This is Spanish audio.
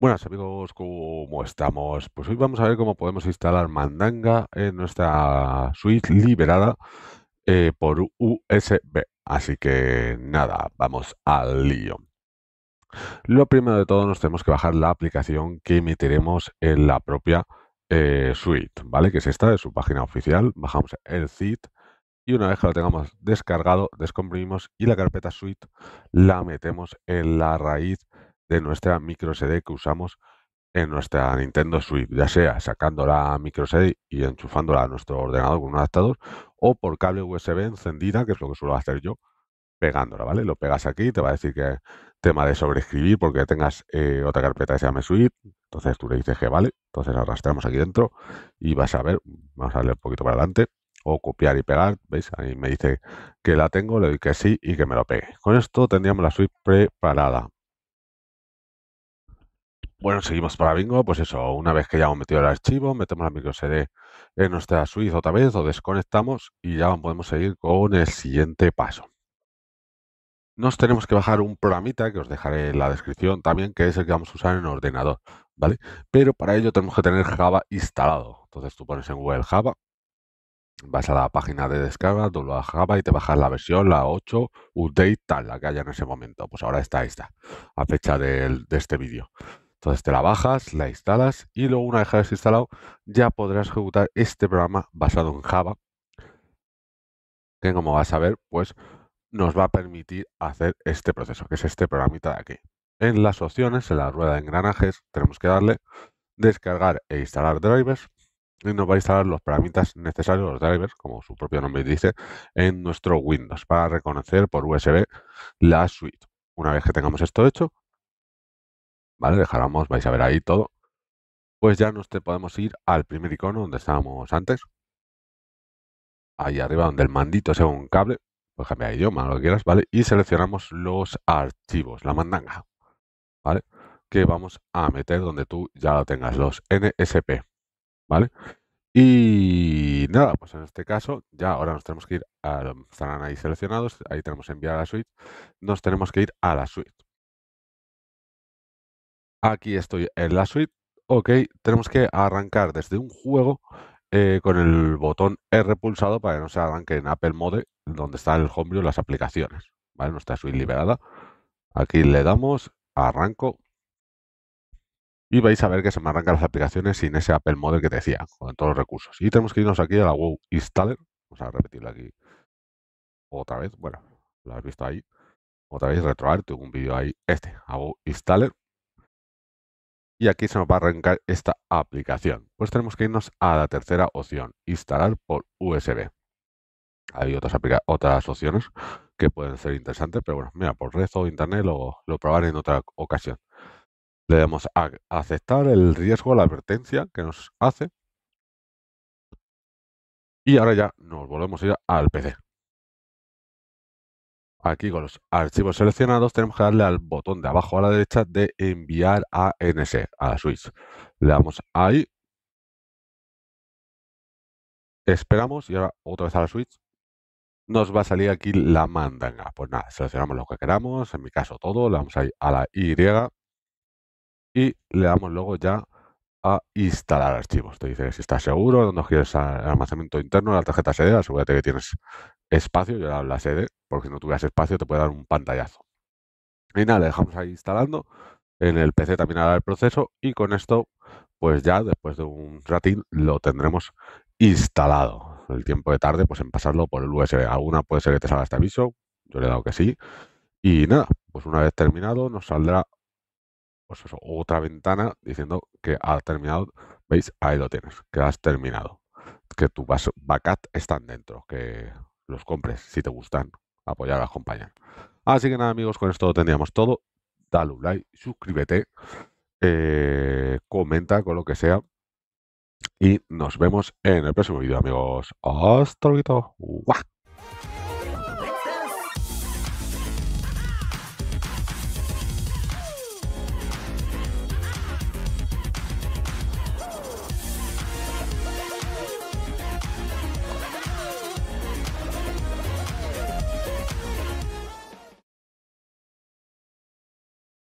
Buenas amigos, ¿cómo estamos? Pues hoy vamos a ver cómo podemos instalar Mandanga en nuestra suite liberada eh, por USB. Así que nada, vamos al lío. Lo primero de todo nos tenemos que bajar la aplicación que emitiremos en la propia eh, suite, ¿vale? Que es esta de su página oficial. Bajamos el zip y una vez que lo tengamos descargado, descomprimimos y la carpeta suite la metemos en la raíz de nuestra micro SD que usamos en nuestra Nintendo Switch, ya sea sacando la micro SD y enchufándola a nuestro ordenador con un adaptador o por cable USB encendida, que es lo que suelo hacer yo, pegándola, ¿vale? Lo pegas aquí, te va a decir que tema de sobreescribir porque tengas eh, otra carpeta que se llame Switch, entonces tú le dices que vale, entonces arrastramos aquí dentro y vas a ver, vamos a darle un poquito para adelante, o copiar y pegar, ¿veis? Ahí me dice que la tengo, le doy que sí y que me lo pegue. Con esto tendríamos la Switch preparada. Bueno, seguimos para Bingo, pues eso, una vez que ya hemos metido el archivo, metemos la micro SD en nuestra suite otra vez, lo desconectamos y ya podemos seguir con el siguiente paso. Nos tenemos que bajar un programita que os dejaré en la descripción también, que es el que vamos a usar en ordenador, ¿vale? Pero para ello tenemos que tener Java instalado. Entonces tú pones en Google Java, vas a la página de descarga, doblas Java y te bajas la versión, la 8, update, tal, la que haya en ese momento. Pues ahora está esta, a fecha de este vídeo. Entonces te la bajas, la instalas y luego una vez que instalado ya podrás ejecutar este programa basado en Java, que como vas a ver, pues nos va a permitir hacer este proceso, que es este programita de aquí. En las opciones, en la rueda de engranajes, tenemos que darle descargar e instalar drivers y nos va a instalar los programitas necesarios, los drivers, como su propio nombre dice, en nuestro Windows para reconocer por USB la suite. Una vez que tengamos esto hecho, ¿vale? Dejáramos, vais a ver ahí todo. Pues ya nos te podemos ir al primer icono donde estábamos antes. Ahí arriba donde el mandito sea un cable. Pues cambiar idioma, lo que quieras, ¿vale? Y seleccionamos los archivos, la mandanga, ¿vale? Que vamos a meter donde tú ya lo tengas, los NSP, ¿vale? Y nada, pues en este caso, ya ahora nos tenemos que ir, a, estarán ahí seleccionados, ahí tenemos enviar a la suite, nos tenemos que ir a la suite, Aquí estoy en la suite. Ok, tenemos que arrancar desde un juego eh, con el botón R pulsado para que no se arranque en Apple Mode, donde está el homebrew las aplicaciones. ¿Vale? Nuestra suite liberada. Aquí le damos, arranco. Y vais a ver que se me arrancan las aplicaciones sin ese Apple Mode que te decía, con todos los recursos. Y tenemos que irnos aquí a la WoW Installer. Vamos a repetirlo aquí otra vez. Bueno, lo has visto ahí. Otra vez retroar, tengo un vídeo ahí, este, a WoW Installer y aquí se nos va a arrancar esta aplicación. Pues tenemos que irnos a la tercera opción, instalar por USB. Hay otras, otras opciones que pueden ser interesantes, pero bueno, mira, por red o internet lo, lo probaré en otra ocasión. Le damos a aceptar el riesgo, la advertencia que nos hace. Y ahora ya nos volvemos a ir al PC aquí con los archivos seleccionados, tenemos que darle al botón de abajo a la derecha de enviar a NS, a la switch. Le damos ahí. Esperamos y ahora otra vez a la switch. Nos va a salir aquí la mandanga. Pues nada, seleccionamos lo que queramos, en mi caso todo, le damos ahí a la Y y le damos luego ya a instalar archivos. Te dice si estás seguro, donde quieres almacenamiento interno, la tarjeta SD, asegúrate que tienes espacio, yo le la sede, porque si no tuvieras espacio te puede dar un pantallazo. Y nada, le dejamos ahí instalando. En el PC también hará el proceso y con esto, pues ya después de un ratín lo tendremos instalado. El tiempo de tarde, pues en pasarlo por el USB. Alguna puede ser que te salga este aviso, yo le he dado que sí. Y nada, pues una vez terminado nos saldrá pues eso, otra ventana diciendo que ha terminado. ¿Veis? Ahí lo tienes, que has terminado. Que tu backup están dentro, que los compres si te gustan. Apoyar a Así que nada, amigos, con esto tendríamos todo. Dale un like, suscríbete, eh, comenta con lo que sea. Y nos vemos en el próximo vídeo, amigos. Hasta luego.